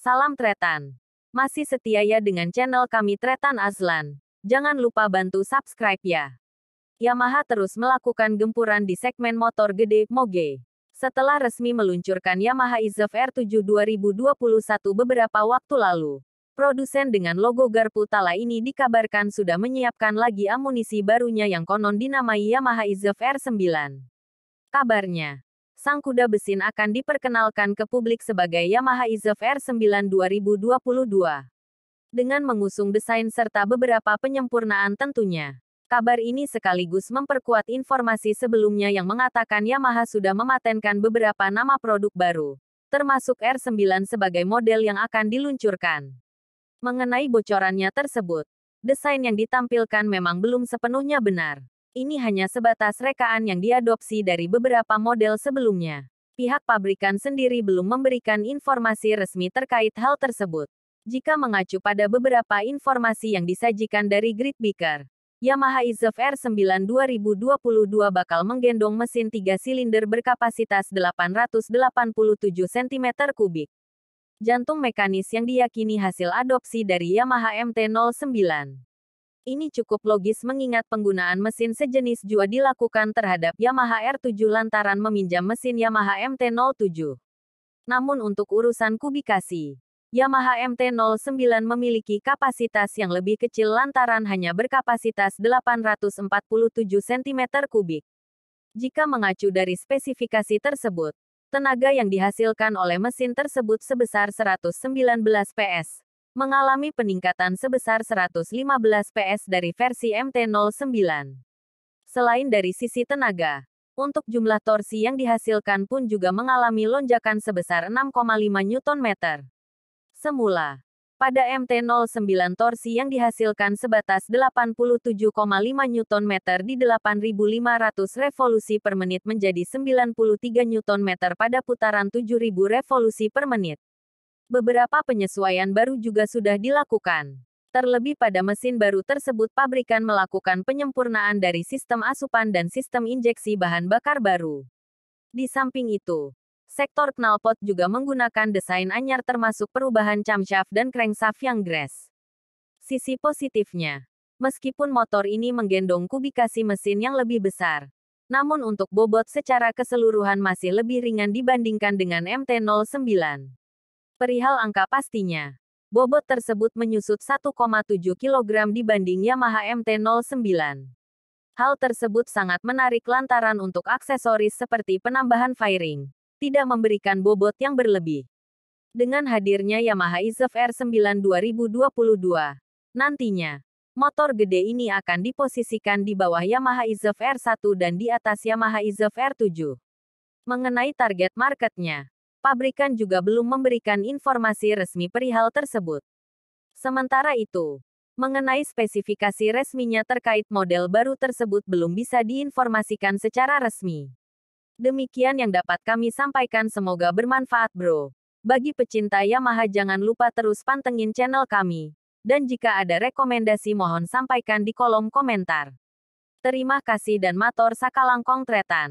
Salam Tretan. Masih setia ya dengan channel kami Tretan Azlan. Jangan lupa bantu subscribe ya. Yamaha terus melakukan gempuran di segmen motor gede Moge. Setelah resmi meluncurkan Yamaha IZEV R7 2021 beberapa waktu lalu, produsen dengan logo garpu tala ini dikabarkan sudah menyiapkan lagi amunisi barunya yang konon dinamai Yamaha IZEV R9. Kabarnya, sang kuda besin akan diperkenalkan ke publik sebagai Yamaha IZEV R9 2022. Dengan mengusung desain serta beberapa penyempurnaan tentunya. Kabar ini sekaligus memperkuat informasi sebelumnya yang mengatakan Yamaha sudah mematenkan beberapa nama produk baru, termasuk R9 sebagai model yang akan diluncurkan. Mengenai bocorannya tersebut, desain yang ditampilkan memang belum sepenuhnya benar. Ini hanya sebatas rekaan yang diadopsi dari beberapa model sebelumnya. Pihak pabrikan sendiri belum memberikan informasi resmi terkait hal tersebut. Jika mengacu pada beberapa informasi yang disajikan dari Grid Beaker, Yamaha IZEV R9 2022 bakal menggendong mesin 3 silinder berkapasitas 887 cm3. Jantung mekanis yang diyakini hasil adopsi dari Yamaha MT-09. Ini cukup logis mengingat penggunaan mesin sejenis juga dilakukan terhadap Yamaha R7 lantaran meminjam mesin Yamaha MT-07. Namun untuk urusan kubikasi, Yamaha MT-09 memiliki kapasitas yang lebih kecil lantaran hanya berkapasitas 847 cm3. Jika mengacu dari spesifikasi tersebut, tenaga yang dihasilkan oleh mesin tersebut sebesar 119 PS mengalami peningkatan sebesar 115 PS dari versi MT-09. Selain dari sisi tenaga, untuk jumlah torsi yang dihasilkan pun juga mengalami lonjakan sebesar 6,5 Nm. Semula, pada MT-09 torsi yang dihasilkan sebatas 87,5 Nm di 8500 revolusi per menit menjadi 93 Nm pada putaran 7000 revolusi per menit beberapa penyesuaian baru juga sudah dilakukan. Terlebih pada mesin baru tersebut pabrikan melakukan penyempurnaan dari sistem asupan dan sistem injeksi bahan bakar baru. Di samping itu, sektor knalpot juga menggunakan desain anyar termasuk perubahan camshaft dan crankshaft yang grass. Sisi positifnya, meskipun motor ini menggendong kubikasi mesin yang lebih besar, namun untuk bobot secara keseluruhan masih lebih ringan dibandingkan dengan MT-09 perihal angka pastinya. Bobot tersebut menyusut 1,7 kg dibanding Yamaha MT-09. Hal tersebut sangat menarik lantaran untuk aksesoris seperti penambahan firing, tidak memberikan bobot yang berlebih. Dengan hadirnya Yamaha IZEV R9 2022, nantinya, motor gede ini akan diposisikan di bawah Yamaha IZEV R1 dan di atas Yamaha IZEV R7. Mengenai target marketnya, pabrikan juga belum memberikan informasi resmi perihal tersebut. Sementara itu, mengenai spesifikasi resminya terkait model baru tersebut belum bisa diinformasikan secara resmi. Demikian yang dapat kami sampaikan semoga bermanfaat bro. Bagi pecinta Yamaha jangan lupa terus pantengin channel kami. Dan jika ada rekomendasi mohon sampaikan di kolom komentar. Terima kasih dan motor sakalangkong tretan.